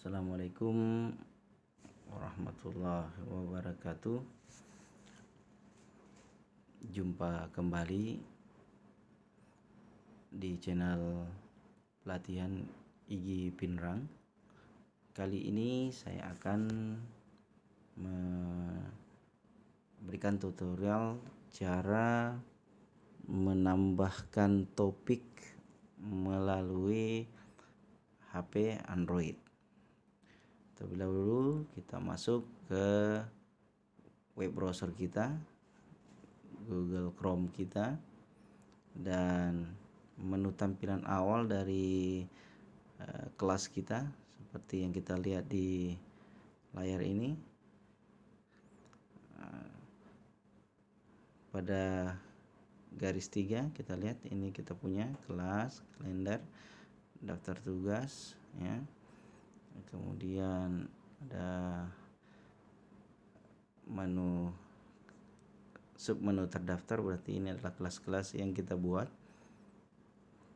Assalamualaikum warahmatullahi wabarakatuh. Jumpa kembali di channel pelatihan Igi Pinrang. Kali ini saya akan memberikan tutorial cara menambahkan topik melalui HP Android terlebih dahulu kita masuk ke web browser kita Google Chrome kita dan menu tampilan awal dari uh, kelas kita seperti yang kita lihat di layar ini eh, pada garis tiga kita lihat ini kita punya kelas kalender daftar tugas ya kemudian ada menu submenu terdaftar berarti ini adalah kelas-kelas yang kita buat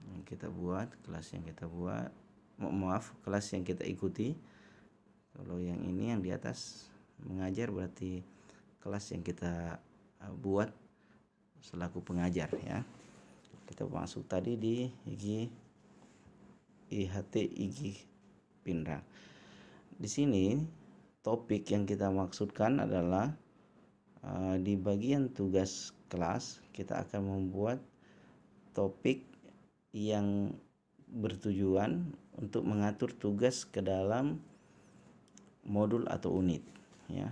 yang kita buat kelas yang kita buat mo maaf kelas yang kita ikuti kalau yang ini yang di atas mengajar berarti kelas yang kita eh, buat selaku pengajar ya kita masuk tadi di IG IHT IG pindah. Di sini topik yang kita maksudkan adalah eh, di bagian tugas kelas kita akan membuat topik yang bertujuan untuk mengatur tugas ke dalam modul atau unit ya.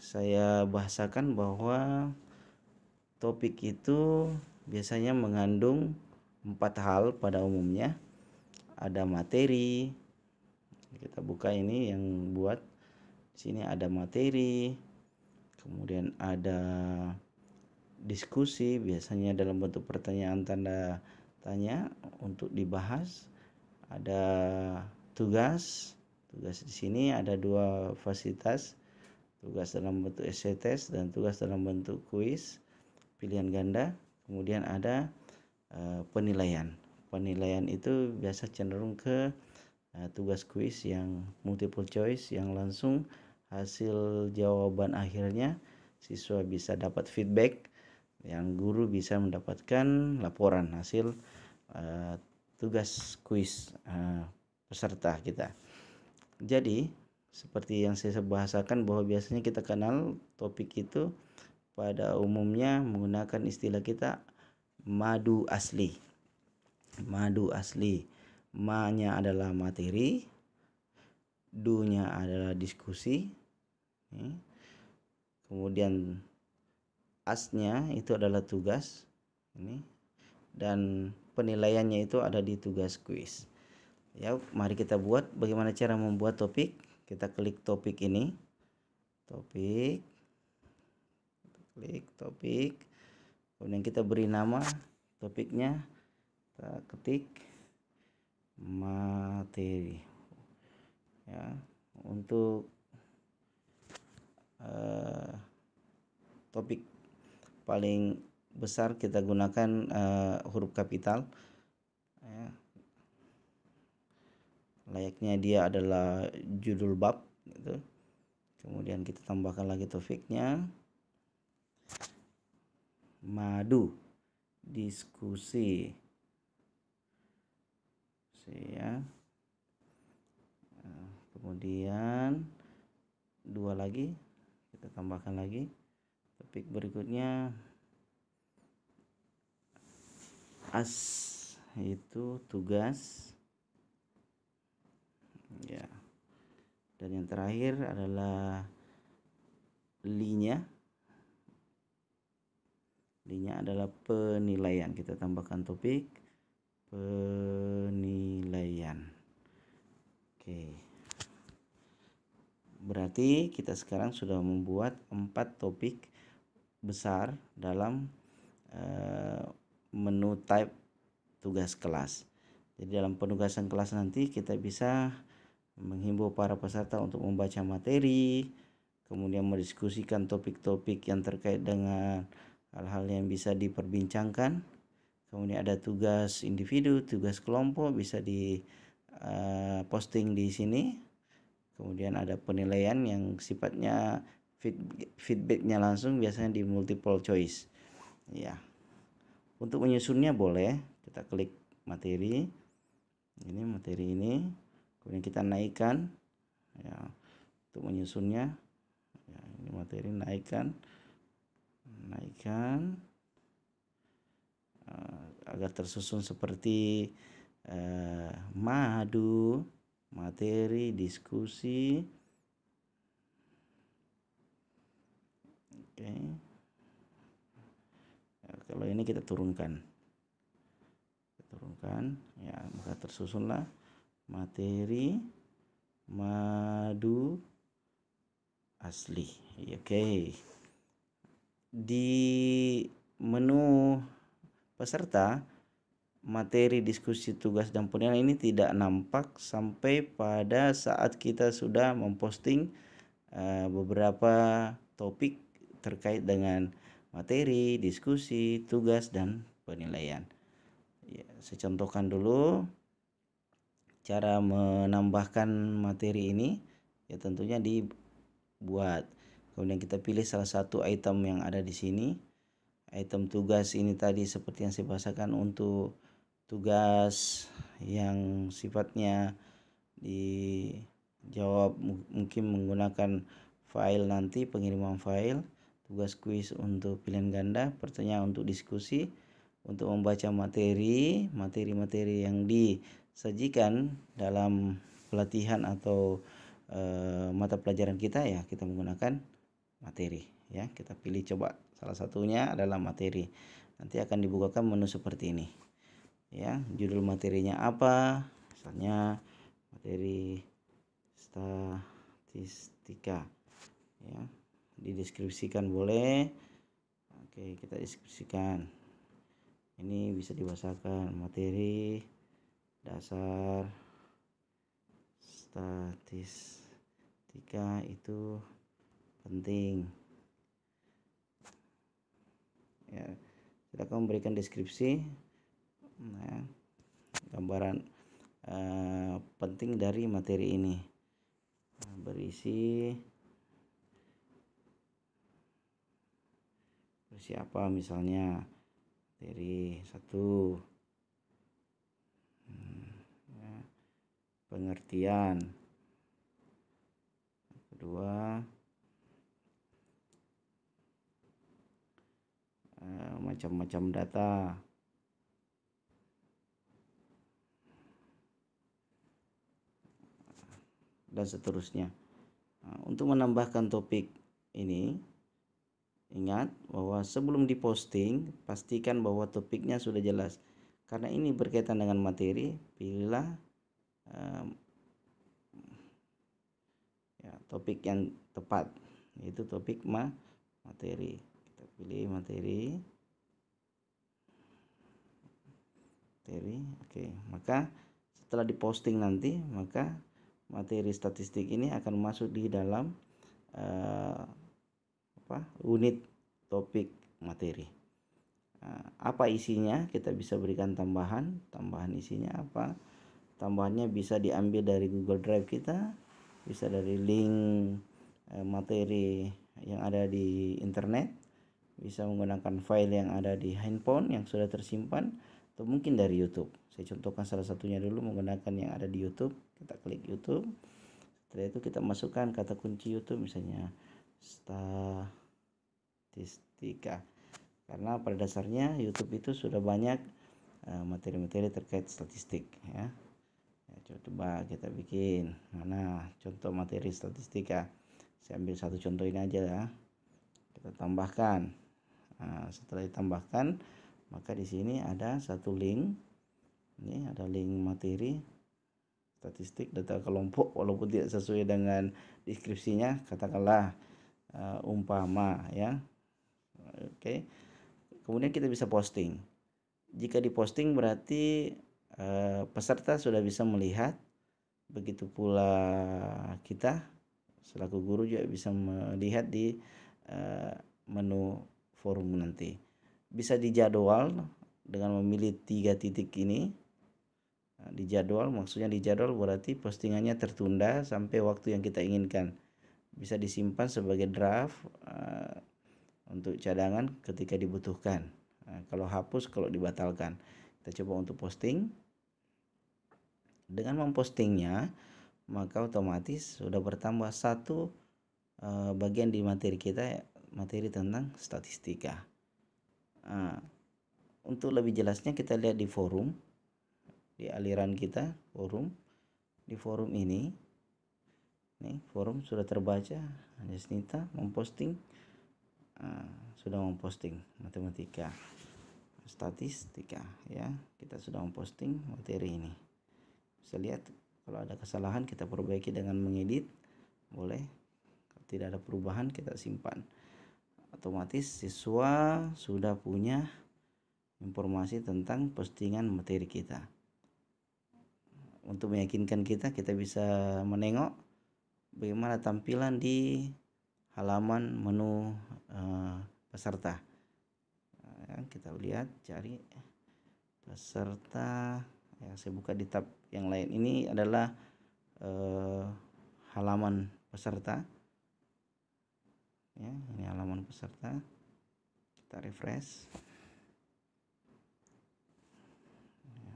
Saya bahasakan bahwa topik itu biasanya mengandung empat hal pada umumnya. Ada materi, kita buka ini yang buat sini ada materi kemudian ada diskusi biasanya dalam bentuk pertanyaan tanda tanya untuk dibahas ada tugas tugas di sini ada dua fasilitas tugas dalam bentuk essay test dan tugas dalam bentuk kuis pilihan ganda kemudian ada uh, penilaian penilaian itu biasa cenderung ke Nah, tugas kuis yang multiple choice yang langsung hasil jawaban akhirnya siswa bisa dapat feedback yang guru bisa mendapatkan laporan hasil uh, tugas kuis uh, peserta kita. Jadi seperti yang saya bahasakan bahwa biasanya kita kenal topik itu pada umumnya menggunakan istilah kita madu asli. Madu asli ma-nya adalah materi, du adalah diskusi, ya. kemudian as-nya itu adalah tugas, ini dan penilaiannya itu ada di tugas kuis. Ya, mari kita buat bagaimana cara membuat topik. Kita klik topik ini. Topik. klik topik. Kemudian kita beri nama topiknya. Kita ketik materi ya untuk uh, topik paling besar kita gunakan uh, huruf kapital ya. layaknya dia adalah judul bab gitu kemudian kita tambahkan lagi topiknya madu diskusi ya nah, kemudian dua lagi kita tambahkan lagi topik berikutnya as itu tugas ya dan yang terakhir adalah linya linya adalah penilaian kita tambahkan topik penilaian. Oke. Berarti kita sekarang sudah membuat empat topik besar dalam uh, menu type tugas kelas. Jadi dalam penugasan kelas nanti kita bisa menghimbau para peserta untuk membaca materi, kemudian mendiskusikan topik-topik yang terkait dengan hal-hal yang bisa diperbincangkan kemudian ada tugas individu tugas kelompok bisa di uh, posting di sini kemudian ada penilaian yang sifatnya feed, feedbacknya langsung biasanya di multiple choice ya untuk menyusunnya boleh kita klik materi ini materi ini kemudian kita naikkan ya untuk menyusunnya ya, ini materi naikkan naikkan Eh, agar tersusun seperti uh, madu, materi, diskusi. Oke. Okay. Ya, kalau ini kita turunkan. Kita turunkan, ya maka tersusunlah materi, madu, asli. Oke. Okay. Di menu peserta, materi diskusi tugas dan penilaian ini tidak nampak sampai pada saat kita sudah memposting eh, beberapa topik terkait dengan materi, diskusi, tugas dan penilaian. Ya, saya contohkan dulu cara menambahkan materi ini ya tentunya dibuat. Kemudian kita pilih salah satu item yang ada di sini item tugas ini tadi seperti yang saya bahasakan untuk tugas yang sifatnya dijawab mungkin menggunakan file nanti pengiriman file tugas kuis untuk pilihan ganda pertanyaan untuk diskusi untuk membaca materi materi-materi yang disajikan dalam pelatihan atau e, mata pelajaran kita ya kita menggunakan materi ya kita pilih coba Salah satunya adalah materi. Nanti akan dibukakan menu seperti ini. Ya, judul materinya apa? Misalnya materi statistika. Ya, dideskripsikan boleh. Oke, kita deskripsikan. Ini bisa dibahasakan materi dasar statistika itu penting ya silakan memberikan deskripsi nah, gambaran uh, penting dari materi ini nah, berisi berisi apa misalnya materi satu hmm, ya, pengertian kedua Eh, macam-macam data dan seterusnya nah, untuk menambahkan topik ini ingat bahwa sebelum diposting pastikan bahwa topiknya sudah jelas karena ini berkaitan dengan materi pilihlah um, ya, topik yang tepat yaitu topik ma materi kita pilih materi materi oke maka setelah diposting nanti maka materi statistik ini akan masuk di dalam uh, apa unit topik materi uh, apa isinya kita bisa berikan tambahan tambahan isinya apa tambahannya bisa diambil dari Google Drive kita bisa dari link eh, materi yang ada di internet bisa menggunakan file yang ada di handphone yang sudah tersimpan atau mungkin dari YouTube. Saya contohkan salah satunya dulu menggunakan yang ada di YouTube. Kita klik YouTube. Setelah itu kita masukkan kata kunci YouTube misalnya statistika. Karena pada dasarnya YouTube itu sudah banyak eh, materi-materi uh, terkait statistik ya. ya. Coba kita bikin nah contoh materi statistika. Saya ambil satu contoh ini aja ya. Kita tambahkan nah, setelah ditambahkan maka di sini ada satu link ini ada link materi statistik data kelompok walaupun tidak sesuai dengan deskripsinya katakanlah uh, umpama ya oke okay. kemudian kita bisa posting jika diposting berarti uh, peserta sudah bisa melihat begitu pula kita selaku guru juga bisa melihat di uh, menu forum nanti bisa dijadwal dengan memilih tiga titik ini nah, dijadwal maksudnya dijadwal berarti postingannya tertunda sampai waktu yang kita inginkan bisa disimpan sebagai draft uh, untuk cadangan ketika dibutuhkan nah, kalau hapus kalau dibatalkan kita coba untuk posting dengan mempostingnya maka otomatis sudah bertambah satu uh, bagian di materi kita materi tentang statistika. Nah, untuk lebih jelasnya kita lihat di forum di aliran kita forum di forum ini nih forum sudah terbaca Yasnita memposting uh, sudah memposting matematika statistika ya kita sudah memposting materi ini bisa lihat kalau ada kesalahan kita perbaiki dengan mengedit boleh kalau tidak ada perubahan kita simpan otomatis siswa sudah punya informasi tentang postingan materi kita. Untuk meyakinkan kita, kita bisa menengok bagaimana tampilan di halaman menu uh, peserta. Ya, kita lihat, cari peserta yang saya buka di tab yang lain. Ini adalah uh, halaman peserta ya ini halaman peserta kita refresh ya,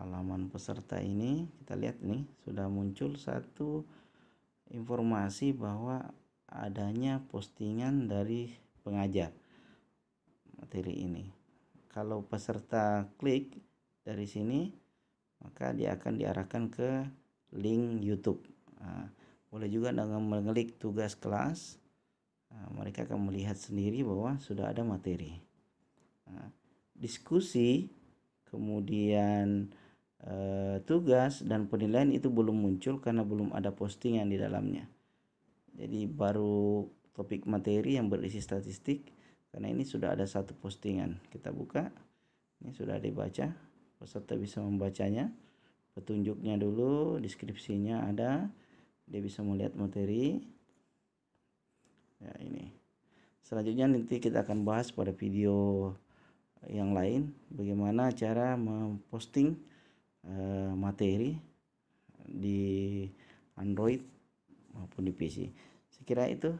halaman peserta ini kita lihat nih sudah muncul satu informasi bahwa adanya postingan dari pengajar materi ini kalau peserta klik dari sini maka dia akan diarahkan ke link YouTube nah, boleh juga dengan mengklik tugas kelas Ah, mereka akan melihat sendiri bahwa sudah ada materi. Nah, diskusi, kemudian eh, tugas dan penilaian itu belum muncul karena belum ada postingan di dalamnya. Jadi baru topik materi yang berisi statistik karena ini sudah ada satu postingan. Kita buka. Ini sudah dibaca. Peserta bisa membacanya. Petunjuknya dulu, deskripsinya ada. Dia bisa melihat materi ya ini selanjutnya nanti kita akan bahas pada video yang lain bagaimana cara memposting uh, materi di Android maupun di PC. Sekira itu.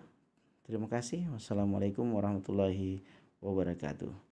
Terima kasih. Wassalamualaikum warahmatullahi wabarakatuh.